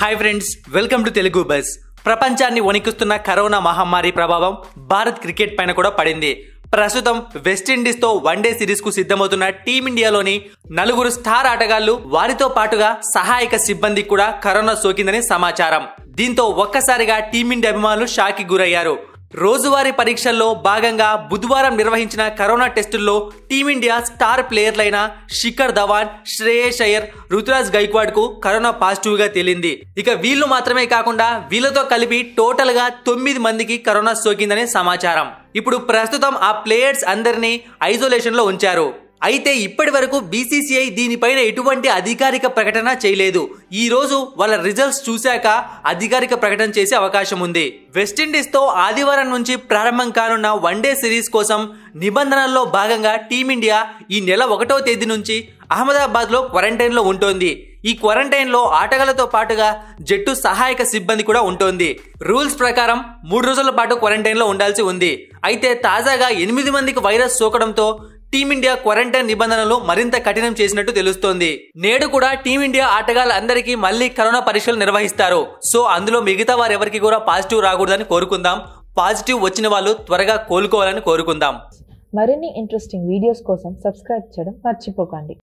hi friends welcome to Telugu buzz ప్రపంచాన్ని వణికిస్తున్న corona మహమ్మారి ప్రభావం భారత్ క్రికెట్ పైన కూడా పడింది ప్రస్తుతం వెస్టిండీస్తో వన్డే సిరీస్కు సిద్ధమవుతున్న టీమిండియాలోని నలుగురు స్టార్ ఆటగాళ్లు వారితో పాటుగా సహాయక సిబ్బంది కూడా కరోనా సోకిందని సమాచారం దీంతో ఒక్కసారిగా టీమిండియా అభిమానులు షాక్కి గురయ్యారు రోజువారీ పరీక్షల్లో భాగంగా బుధవారం నిర్వహించిన కరోనా టెస్టుల్లో టీమిండియా స్టార్ ప్లేయర్లైన శిఖర్ ధవాన్ శ్రేయస్ అయ్యర్ రుతురాజ్ గైక్వాడ్ కు కరోనా పాజిటివ్ గా తేలింది ఇక వీళ్ళు మాత్రమే కాకుండా వీళ్ళతో కలిపి టోటల్ గా తొమ్మిది మందికి కరోనా సోకిందనే సమాచారం ఇప్పుడు ప్రస్తుతం ఆ ప్లేయర్స్ అందరినీ ఐసోలేషన్ లో ఉంచారు అయితే ఇప్పటి వరకు బీసీసీఐ దీనిపైన ఎటువంటి అధికారిక ప్రకటన చేయలేదు ఈ రోజు వాళ్ళ రిజల్ట్స్ చూశాక అధికారిక ప్రకటన చేసే అవకాశం ఉంది వెస్టిండీస్తో ఆదివారం నుంచి ప్రారంభం కానున్న వన్డే సిరీస్ కోసం నిబంధనల్లో భాగంగా టీమిండియా ఈ నెల ఒకటో తేదీ నుంచి అహ్మదాబాద్లో క్వారంటైన్లో ఉంటుంది ఈ క్వారంటైన్లో ఆటగాళ్లతో పాటుగా జట్టు సహాయక సిబ్బంది కూడా ఉంటుంది రూల్స్ ప్రకారం మూడు రోజుల పాటు క్వారంటైన్లో ఉండాల్సి ఉంది అయితే తాజాగా ఎనిమిది మందికి వైరస్ సోకడంతో టీమిండియా క్వారంటైన్ నిబంధనలు మరింత కఠినం చేసినట్టు తెలుస్తోంది నేడు కూడా టీమిండియా ఆటగాళ్ళందరికీ మళ్లీ కరోనా పరీక్షలు నిర్వహిస్తారు సో అందులో మిగతా వారు ఎవరికి కూడా పాజిటివ్ రాకూడదని కోరుకుందాం పాజిటివ్ వచ్చిన వాళ్ళు త్వరగా కోలుకోవాలని కోరుకుందాం మరిన్ని ఇంట్రెస్టింగ్ వీడియోస్ కోసం సబ్స్క్రైబ్ చేయడం మర్చిపోకండి